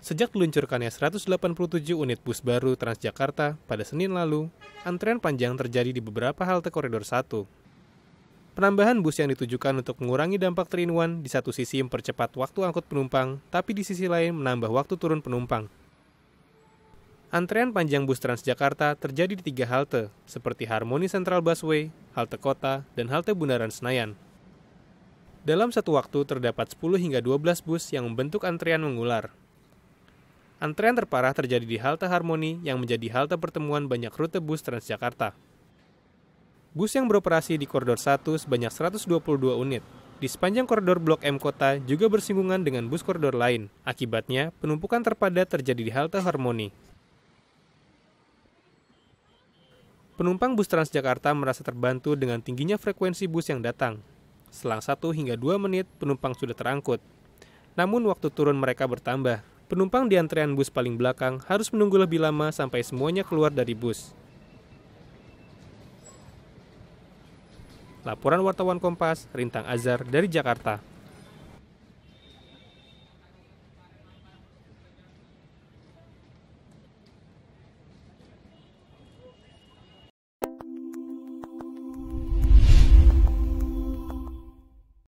Sejak diluncurkannya 187 unit bus baru Transjakarta pada Senin lalu, antrean panjang terjadi di beberapa halte koridor 1. Penambahan bus yang ditujukan untuk mengurangi dampak terinuan di satu sisi mempercepat waktu angkut penumpang, tapi di sisi lain menambah waktu turun penumpang. Antrean panjang bus Transjakarta terjadi di tiga halte, seperti Harmoni Central Busway, Halte Kota, dan Halte Bundaran Senayan. Dalam satu waktu terdapat 10 hingga 12 bus yang membentuk antrean mengular, Antrean terparah terjadi di halte Harmoni yang menjadi halte pertemuan banyak rute bus Transjakarta. Bus yang beroperasi di koridor 1 sebanyak 122 unit. Di sepanjang koridor Blok M Kota juga bersinggungan dengan bus koridor lain. Akibatnya, penumpukan terpadat terjadi di halte Harmoni. Penumpang bus Transjakarta merasa terbantu dengan tingginya frekuensi bus yang datang. Selang satu hingga dua menit, penumpang sudah terangkut. Namun waktu turun mereka bertambah, penumpang di antrean bus paling belakang harus menunggu lebih lama sampai semuanya keluar dari bus. Laporan wartawan Kompas, Rintang Azhar dari Jakarta.